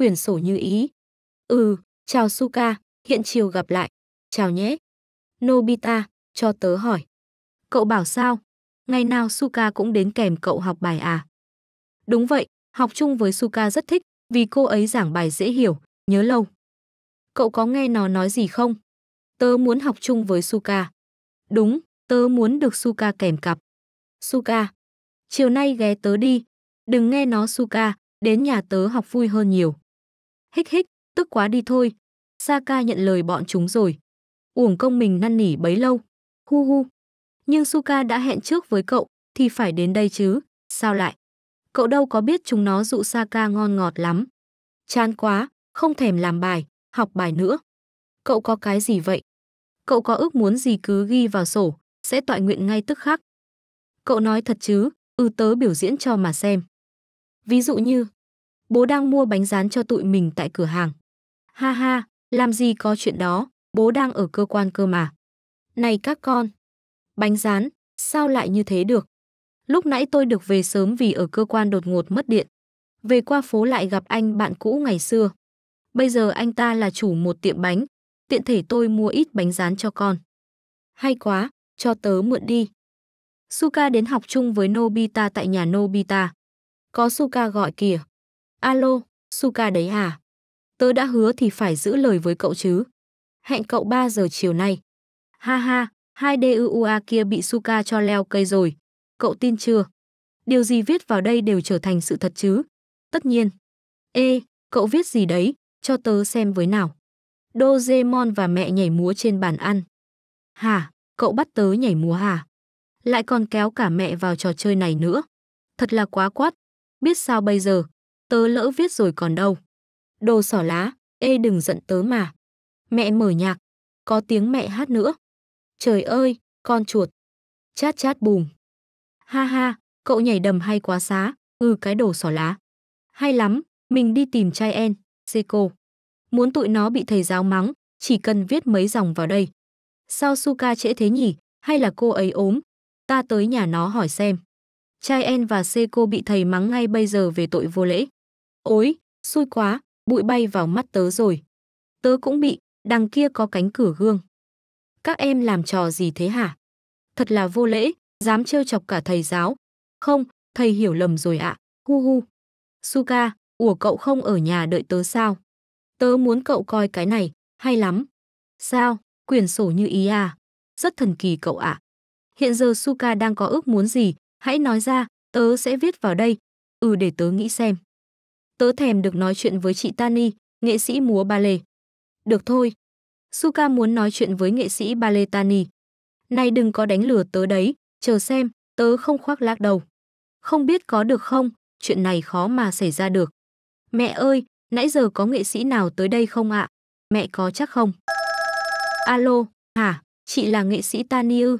quyển sổ như ý. Ừ, chào Suka, hiện chiều gặp lại. Chào nhé. Nobita, cho tớ hỏi. Cậu bảo sao? Ngày nào Suka cũng đến kèm cậu học bài à? Đúng vậy, học chung với Suka rất thích, vì cô ấy giảng bài dễ hiểu, nhớ lâu. Cậu có nghe nó nói gì không? Tớ muốn học chung với Suka. Đúng, tớ muốn được Suka kèm cặp. Suka, chiều nay ghé tớ đi. Đừng nghe nó Suka, đến nhà tớ học vui hơn nhiều. Hích hích, tức quá đi thôi. Saka nhận lời bọn chúng rồi. Uổng công mình năn nỉ bấy lâu. Hu hu. Nhưng Suka đã hẹn trước với cậu, thì phải đến đây chứ, sao lại? Cậu đâu có biết chúng nó dụ Saka ngon ngọt lắm. Chán quá, không thèm làm bài, học bài nữa. Cậu có cái gì vậy? Cậu có ước muốn gì cứ ghi vào sổ, sẽ tọa nguyện ngay tức khắc. Cậu nói thật chứ, ư ừ tớ biểu diễn cho mà xem. Ví dụ như, bố đang mua bánh rán cho tụi mình tại cửa hàng. Ha ha, làm gì có chuyện đó, bố đang ở cơ quan cơ mà. Này các con, bánh rán, sao lại như thế được? Lúc nãy tôi được về sớm vì ở cơ quan đột ngột mất điện. Về qua phố lại gặp anh bạn cũ ngày xưa. Bây giờ anh ta là chủ một tiệm bánh, tiện thể tôi mua ít bánh rán cho con. Hay quá, cho tớ mượn đi. Suka đến học chung với Nobita tại nhà Nobita. Có Suka gọi kìa. Alo, Suka đấy à? Tớ đã hứa thì phải giữ lời với cậu chứ. Hẹn cậu 3 giờ chiều nay. Ha ha, hai DUA kia bị Suka cho leo cây rồi. Cậu tin chưa? Điều gì viết vào đây đều trở thành sự thật chứ? Tất nhiên. Ê, cậu viết gì đấy? Cho tớ xem với nào. Doraemon và mẹ nhảy múa trên bàn ăn. Hả, cậu bắt tớ nhảy múa hả? Lại còn kéo cả mẹ vào trò chơi này nữa. Thật là quá quát. Biết sao bây giờ, tớ lỡ viết rồi còn đâu. Đồ sỏ lá, ê đừng giận tớ mà. Mẹ mở nhạc, có tiếng mẹ hát nữa. Trời ơi, con chuột. Chát chát bùm. Ha ha, cậu nhảy đầm hay quá xá, ừ cái đồ sỏ lá. Hay lắm, mình đi tìm trai en, Seiko. Muốn tụi nó bị thầy giáo mắng, chỉ cần viết mấy dòng vào đây. Sao Suka trễ thế nhỉ, hay là cô ấy ốm? Ta tới nhà nó hỏi xem. Trai En và Seiko bị thầy mắng ngay bây giờ về tội vô lễ. Ôi, xui quá, bụi bay vào mắt tớ rồi. Tớ cũng bị, đằng kia có cánh cửa gương. Các em làm trò gì thế hả? Thật là vô lễ, dám trêu chọc cả thầy giáo. Không, thầy hiểu lầm rồi ạ, hu hu. Suka, ủa cậu không ở nhà đợi tớ sao? Tớ muốn cậu coi cái này, hay lắm. Sao, quyển sổ như ý à? Rất thần kỳ cậu ạ. Hiện giờ Suka đang có ước muốn gì, hãy nói ra, tớ sẽ viết vào đây. Ừ để tớ nghĩ xem. Tớ thèm được nói chuyện với chị Tani, nghệ sĩ múa ba lê. Được thôi. Suka muốn nói chuyện với nghệ sĩ ba lê Tani. Này đừng có đánh lừa tớ đấy, chờ xem, tớ không khoác lác đầu. Không biết có được không, chuyện này khó mà xảy ra được. Mẹ ơi, nãy giờ có nghệ sĩ nào tới đây không ạ? À? Mẹ có chắc không? Alo, hả, chị là nghệ sĩ Tani ư?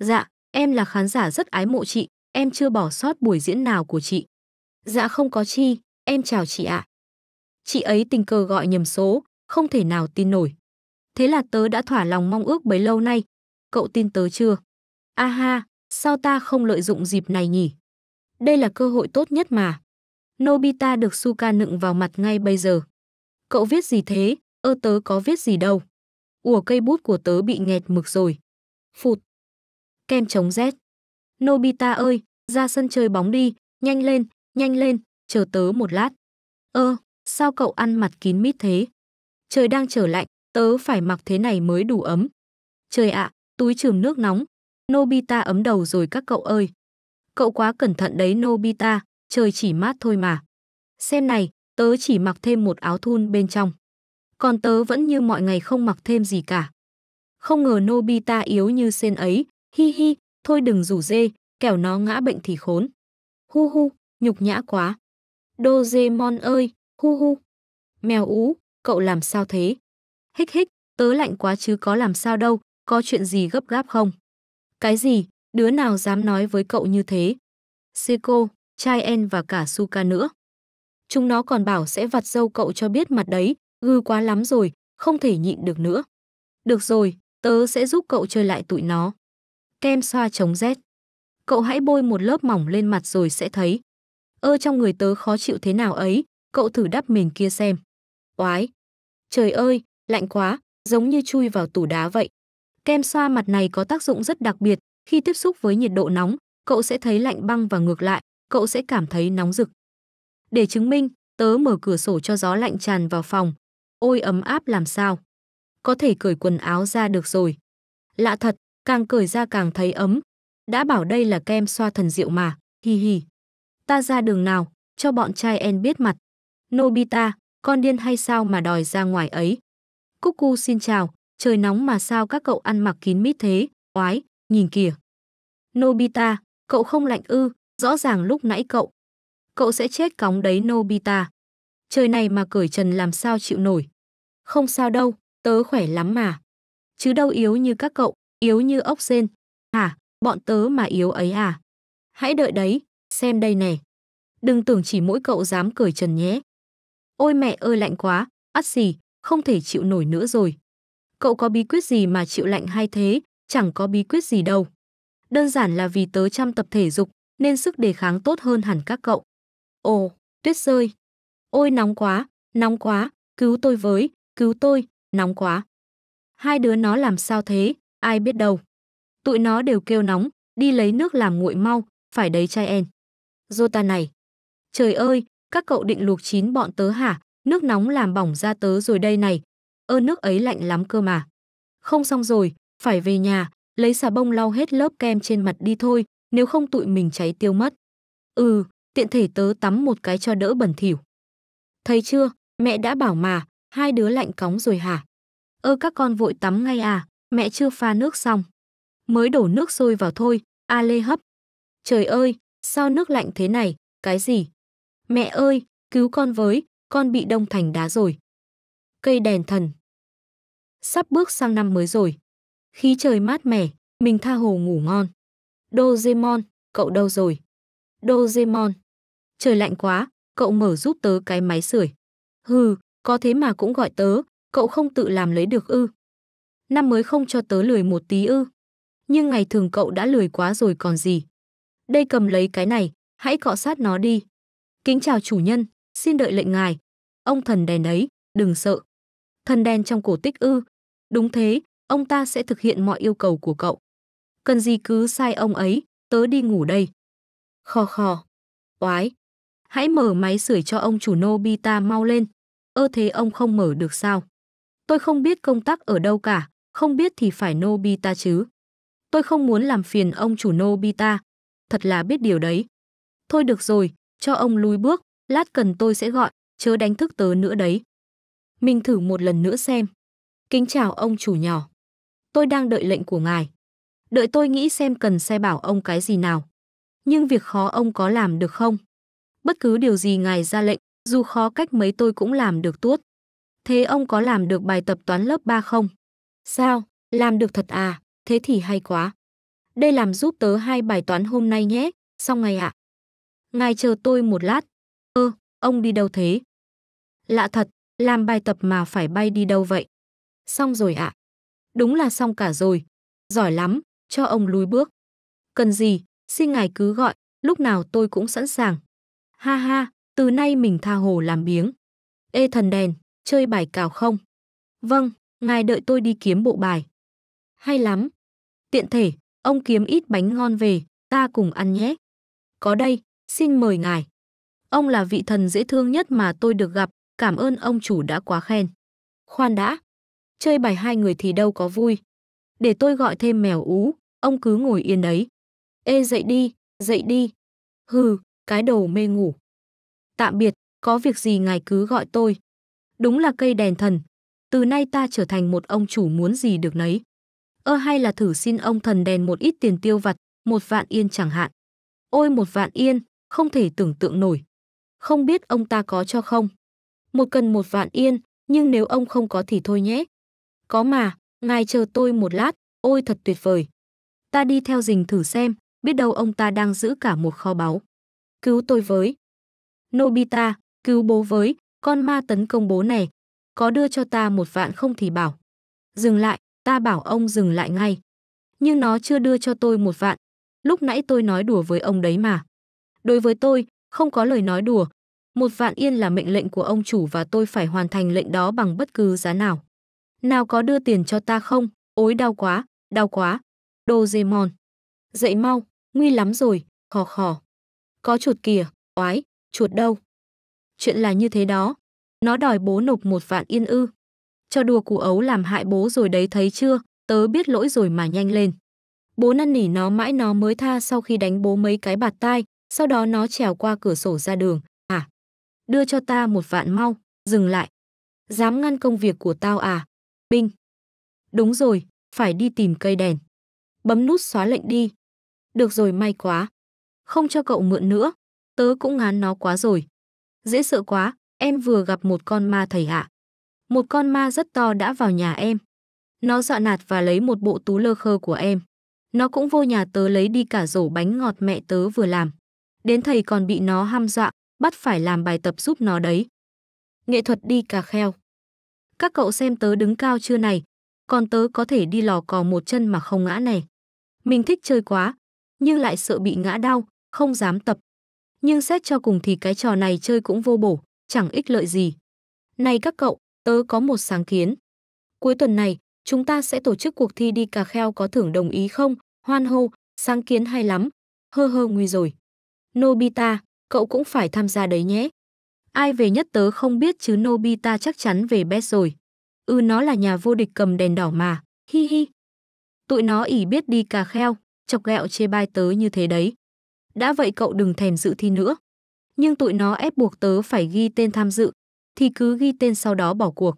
Dạ, em là khán giả rất ái mộ chị, em chưa bỏ sót buổi diễn nào của chị. Dạ không có chi, em chào chị ạ. Chị ấy tình cờ gọi nhầm số, không thể nào tin nổi. Thế là tớ đã thỏa lòng mong ước bấy lâu nay. Cậu tin tớ chưa? A ha, sao ta không lợi dụng dịp này nhỉ? Đây là cơ hội tốt nhất mà. Nobita được Suka nựng vào mặt ngay bây giờ. Cậu viết gì thế? Ơ tớ có viết gì đâu. Ủa cây bút của tớ bị nghẹt mực rồi. Phụt. Kem chống rét. Nobita ơi, ra sân chơi bóng đi, nhanh lên, nhanh lên, chờ tớ một lát. Ơ, sao cậu ăn mặt kín mít thế? Trời đang trở lạnh, tớ phải mặc thế này mới đủ ấm. Trời ạ, túi trường nước nóng. Nobita ấm đầu rồi các cậu ơi. Cậu quá cẩn thận đấy Nobita, trời chỉ mát thôi mà. Xem này, tớ chỉ mặc thêm một áo thun bên trong. Còn tớ vẫn như mọi ngày không mặc thêm gì cả. Không ngờ Nobita yếu như sen ấy, hi hi, thôi đừng rủ dê, kẻo nó ngã bệnh thì khốn. Hu hu, nhục nhã quá. Dojemon ơi, hu hu. Mèo ú, cậu làm sao thế? Hích hích, tớ lạnh quá chứ có làm sao đâu, có chuyện gì gấp gáp không? Cái gì, đứa nào dám nói với cậu như thế? Seiko, Chai En và cả Suka nữa. Chúng nó còn bảo sẽ vặt dâu cậu cho biết mặt đấy, gư quá lắm rồi, không thể nhịn được nữa. Được rồi, tớ sẽ giúp cậu chơi lại tụi nó. Kem xoa chống rét. Cậu hãy bôi một lớp mỏng lên mặt rồi sẽ thấy ơ trong người tớ khó chịu thế nào ấy, cậu thử đắp mền kia xem. Oái! Trời ơi, lạnh quá, giống như chui vào tủ đá vậy. Kem xoa mặt này có tác dụng rất đặc biệt, khi tiếp xúc với nhiệt độ nóng, cậu sẽ thấy lạnh băng và ngược lại, cậu sẽ cảm thấy nóng rực. Để chứng minh, tớ mở cửa sổ cho gió lạnh tràn vào phòng. Ôi ấm áp làm sao? Có thể cởi quần áo ra được rồi. Lạ thật, càng cởi ra càng thấy ấm. Đã bảo đây là kem xoa thần diệu mà, hi hi. Ta ra đường nào, cho bọn trai en biết mặt. Nobita, con điên hay sao mà đòi ra ngoài ấy. Cúc cu xin chào, trời nóng mà sao các cậu ăn mặc kín mít thế, oái, nhìn kìa. Nobita, cậu không lạnh ư, rõ ràng lúc nãy cậu. Cậu sẽ chết cóng đấy Nobita. Trời này mà cởi trần làm sao chịu nổi. Không sao đâu, tớ khỏe lắm mà. Chứ đâu yếu như các cậu, yếu như ốc sên, Hả, bọn tớ mà yếu ấy à? Hãy đợi đấy, Xem đây này. Đừng tưởng chỉ mỗi cậu dám cười trần nhé. Ôi mẹ ơi lạnh quá, ắt gì, không thể chịu nổi nữa rồi. Cậu có bí quyết gì mà chịu lạnh hay thế, chẳng có bí quyết gì đâu. Đơn giản là vì tớ chăm tập thể dục nên sức đề kháng tốt hơn hẳn các cậu. Ồ, tuyết rơi. Ôi nóng quá, nóng quá, cứu tôi với, cứu tôi, nóng quá. Hai đứa nó làm sao thế, ai biết đâu. Tụi nó đều kêu nóng, đi lấy nước làm nguội mau, phải đấy chai en. Jota này. Trời ơi, các cậu định luộc chín bọn tớ hả? Nước nóng làm bỏng da tớ rồi đây này. Ơ nước ấy lạnh lắm cơ mà. Không xong rồi, phải về nhà, lấy xà bông lau hết lớp kem trên mặt đi thôi, nếu không tụi mình cháy tiêu mất. Ừ, tiện thể tớ tắm một cái cho đỡ bẩn thỉu. Thấy chưa, mẹ đã bảo mà, hai đứa lạnh cóng rồi hả? Ơ các con vội tắm ngay à, mẹ chưa pha nước xong. Mới đổ nước sôi vào thôi, A Lê hấp. Trời ơi, Sao nước lạnh thế này, cái gì? Mẹ ơi, cứu con với, con bị đông thành đá rồi. Cây đèn thần. Sắp bước sang năm mới rồi. Khí trời mát mẻ, mình tha hồ ngủ ngon. Doraemon, cậu đâu rồi? Doraemon. Trời lạnh quá, cậu mở giúp tớ cái máy sưởi. Hừ, có thế mà cũng gọi tớ, cậu không tự làm lấy được ư. Năm mới không cho tớ lười một tí ư. Nhưng ngày thường cậu đã lười quá rồi còn gì đây cầm lấy cái này, hãy cọ sát nó đi. Kính chào chủ nhân, xin đợi lệnh ngài. Ông thần đèn ấy đừng sợ. Thần đèn trong cổ tích ư. Đúng thế, ông ta sẽ thực hiện mọi yêu cầu của cậu. Cần gì cứ sai ông ấy, tớ đi ngủ đây. Khò khò. Oái. Hãy mở máy sưởi cho ông chủ Nobita mau lên. Ơ thế ông không mở được sao? Tôi không biết công tác ở đâu cả, không biết thì phải Nobita chứ. Tôi không muốn làm phiền ông chủ Nobita, thật là biết điều đấy. Thôi được rồi, cho ông lùi bước, lát cần tôi sẽ gọi, chớ đánh thức tớ nữa đấy. Mình thử một lần nữa xem. Kính chào ông chủ nhỏ. Tôi đang đợi lệnh của ngài. Đợi tôi nghĩ xem cần sai bảo ông cái gì nào. Nhưng việc khó ông có làm được không? Bất cứ điều gì ngài ra lệnh, dù khó cách mấy tôi cũng làm được tuốt. Thế ông có làm được bài tập toán lớp 3 không? Sao? Làm được thật à? Thế thì hay quá. Đây làm giúp tớ hai bài toán hôm nay nhé, xong ngày ạ. À? Ngài chờ tôi một lát. Ơ, ờ, ông đi đâu thế? Lạ thật, làm bài tập mà phải bay đi đâu vậy? Xong rồi ạ. À? Đúng là xong cả rồi. Giỏi lắm, cho ông lùi bước. Cần gì, xin ngài cứ gọi, lúc nào tôi cũng sẵn sàng. Ha ha, từ nay mình tha hồ làm biếng. Ê thần đèn, chơi bài cào không? Vâng, ngài đợi tôi đi kiếm bộ bài. Hay lắm. Tiện thể, Ông kiếm ít bánh ngon về, ta cùng ăn nhé. Có đây, xin mời ngài. Ông là vị thần dễ thương nhất mà tôi được gặp, cảm ơn ông chủ đã quá khen. Khoan đã, chơi bài hai người thì đâu có vui. Để tôi gọi thêm mèo ú, ông cứ ngồi yên đấy. Ê dậy đi, dậy đi. Hừ, cái đầu mê ngủ. Tạm biệt, có việc gì ngài cứ gọi tôi. Đúng là cây đèn thần. Từ nay ta trở thành một ông chủ muốn gì được nấy ơ hay là thử xin ông thần đèn một ít tiền tiêu vặt, một vạn yên chẳng hạn. Ôi một vạn yên, không thể tưởng tượng nổi. Không biết ông ta có cho không? Một cần một vạn yên, nhưng nếu ông không có thì thôi nhé. Có mà, ngài chờ tôi một lát, ôi thật tuyệt vời. Ta đi theo dình thử xem, biết đâu ông ta đang giữ cả một kho báu. Cứu tôi với. Nobita, cứu bố với, con ma tấn công bố này. Có đưa cho ta một vạn không thì bảo. Dừng lại, Ta bảo ông dừng lại ngay. Nhưng nó chưa đưa cho tôi một vạn. Lúc nãy tôi nói đùa với ông đấy mà. Đối với tôi, không có lời nói đùa. Một vạn yên là mệnh lệnh của ông chủ và tôi phải hoàn thành lệnh đó bằng bất cứ giá nào. Nào có đưa tiền cho ta không? Ôi đau quá, đau quá. Đồ dê mòn. Dậy mau, nguy lắm rồi, khò khò. Có chuột kìa, oái, chuột đâu? Chuyện là như thế đó. Nó đòi bố nộp một vạn yên ư cho đùa cú ấu làm hại bố rồi đấy thấy chưa, tớ biết lỗi rồi mà nhanh lên. Bố năn nỉ nó mãi nó mới tha sau khi đánh bố mấy cái bạt tai, sau đó nó trèo qua cửa sổ ra đường. À, đưa cho ta một vạn mau, dừng lại. Dám ngăn công việc của tao à? Binh. Đúng rồi, phải đi tìm cây đèn. Bấm nút xóa lệnh đi. Được rồi may quá. Không cho cậu mượn nữa, tớ cũng ngán nó quá rồi. Dễ sợ quá, em vừa gặp một con ma thầy ạ. À. Một con ma rất to đã vào nhà em. Nó dọa nạt và lấy một bộ tú lơ khơ của em. Nó cũng vô nhà tớ lấy đi cả rổ bánh ngọt mẹ tớ vừa làm. Đến thầy còn bị nó ham dọa, bắt phải làm bài tập giúp nó đấy. Nghệ thuật đi cà kheo. Các cậu xem tớ đứng cao chưa này, còn tớ có thể đi lò cò một chân mà không ngã này. Mình thích chơi quá, nhưng lại sợ bị ngã đau, không dám tập. Nhưng xét cho cùng thì cái trò này chơi cũng vô bổ, chẳng ích lợi gì. Này các cậu, Tớ có một sáng kiến. Cuối tuần này, chúng ta sẽ tổ chức cuộc thi đi cà kheo có thưởng đồng ý không? Hoan hô, sáng kiến hay lắm. Hơ hơ nguy rồi. Nobita, cậu cũng phải tham gia đấy nhé. Ai về nhất tớ không biết chứ Nobita chắc chắn về best rồi. Ừ nó là nhà vô địch cầm đèn đỏ mà, hi hi. Tụi nó ỉ biết đi cà kheo, chọc ghẹo chê bai tớ như thế đấy. Đã vậy cậu đừng thèm dự thi nữa. Nhưng tụi nó ép buộc tớ phải ghi tên tham dự, thì cứ ghi tên sau đó bỏ cuộc.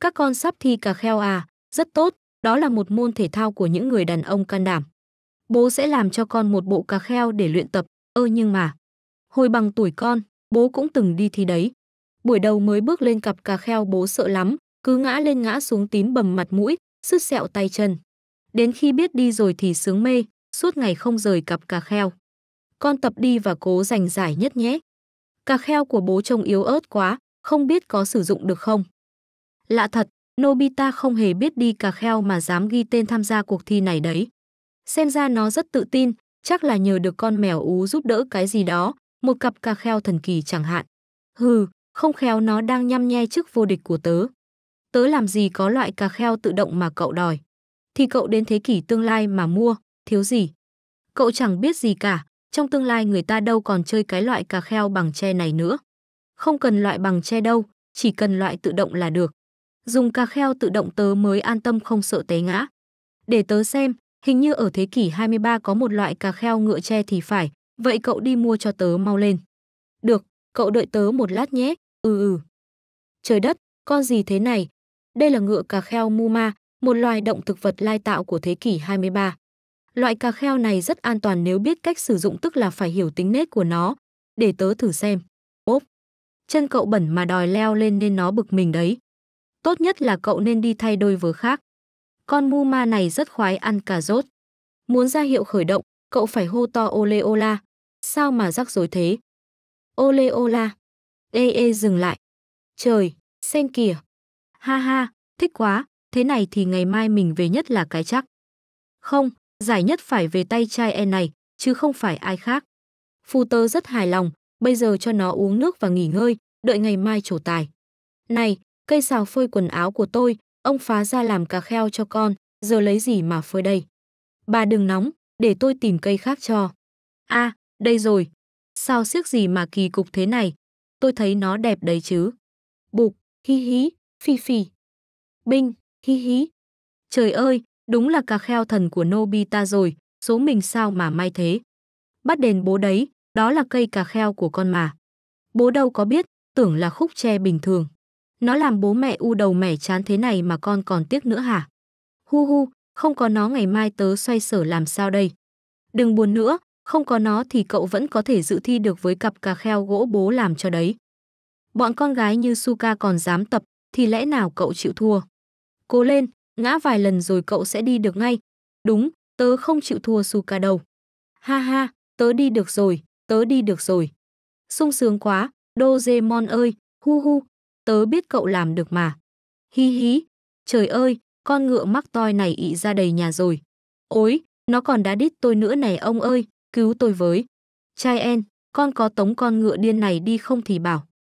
Các con sắp thi cà kheo à, rất tốt, đó là một môn thể thao của những người đàn ông can đảm. Bố sẽ làm cho con một bộ cà kheo để luyện tập, ơ nhưng mà. Hồi bằng tuổi con, bố cũng từng đi thi đấy. Buổi đầu mới bước lên cặp cà kheo bố sợ lắm, cứ ngã lên ngã xuống tím bầm mặt mũi, sứt sẹo tay chân. Đến khi biết đi rồi thì sướng mê, suốt ngày không rời cặp cà kheo. Con tập đi và cố giành giải nhất nhé. Cà kheo của bố trông yếu ớt quá, không biết có sử dụng được không. Lạ thật, Nobita không hề biết đi cà kheo mà dám ghi tên tham gia cuộc thi này đấy. Xem ra nó rất tự tin, chắc là nhờ được con mèo ú giúp đỡ cái gì đó, một cặp cà kheo thần kỳ chẳng hạn. Hừ, không khéo nó đang nhăm nhe chức vô địch của tớ. Tớ làm gì có loại cà kheo tự động mà cậu đòi. Thì cậu đến thế kỷ tương lai mà mua, thiếu gì. Cậu chẳng biết gì cả, trong tương lai người ta đâu còn chơi cái loại cà kheo bằng tre này nữa không cần loại bằng che đâu, chỉ cần loại tự động là được. Dùng cà kheo tự động tớ mới an tâm không sợ té ngã. Để tớ xem, hình như ở thế kỷ 23 có một loại cà kheo ngựa tre thì phải, vậy cậu đi mua cho tớ mau lên. Được, cậu đợi tớ một lát nhé, ừ ừ. Trời đất, con gì thế này? Đây là ngựa cà kheo Muma, một loài động thực vật lai tạo của thế kỷ 23. Loại cà kheo này rất an toàn nếu biết cách sử dụng tức là phải hiểu tính nết của nó. Để tớ thử xem. Ốp! chân cậu bẩn mà đòi leo lên nên nó bực mình đấy. Tốt nhất là cậu nên đi thay đôi vớ khác. Con mu ma này rất khoái ăn cà rốt. Muốn ra hiệu khởi động, cậu phải hô to ole ola. Sao mà rắc rối thế? Ole ola. Ê ê dừng lại. Trời, xem kìa. Ha ha, thích quá, thế này thì ngày mai mình về nhất là cái chắc. Không, giải nhất phải về tay trai e này, chứ không phải ai khác. Phu tơ rất hài lòng, bây giờ cho nó uống nước và nghỉ ngơi, đợi ngày mai trổ tài. Này, cây xào phơi quần áo của tôi, ông phá ra làm cà kheo cho con, giờ lấy gì mà phơi đây? Bà đừng nóng, để tôi tìm cây khác cho. a à, đây rồi. Sao siếc gì mà kỳ cục thế này? Tôi thấy nó đẹp đấy chứ. Bục, hi hí, phi phi. Binh, hi hí. Trời ơi, đúng là cà kheo thần của Nobita rồi, số mình sao mà may thế. Bắt đền bố đấy, đó là cây cà kheo của con mà. Bố đâu có biết, tưởng là khúc tre bình thường. Nó làm bố mẹ u đầu mẻ chán thế này mà con còn tiếc nữa hả? Hu hu, không có nó ngày mai tớ xoay sở làm sao đây? Đừng buồn nữa, không có nó thì cậu vẫn có thể dự thi được với cặp cà kheo gỗ bố làm cho đấy. Bọn con gái như Suka còn dám tập, thì lẽ nào cậu chịu thua? Cố lên, ngã vài lần rồi cậu sẽ đi được ngay. Đúng, tớ không chịu thua Suka đâu. Ha ha, tớ đi được rồi, tớ đi được rồi. sung sướng quá, Doraemon ơi, hu hu, tớ biết cậu làm được mà. Hi hi, trời ơi, con ngựa mắc toi này ị ra đầy nhà rồi. Ôi, nó còn đá đít tôi nữa này ông ơi, cứu tôi với. Trai en, con có tống con ngựa điên này đi không thì bảo.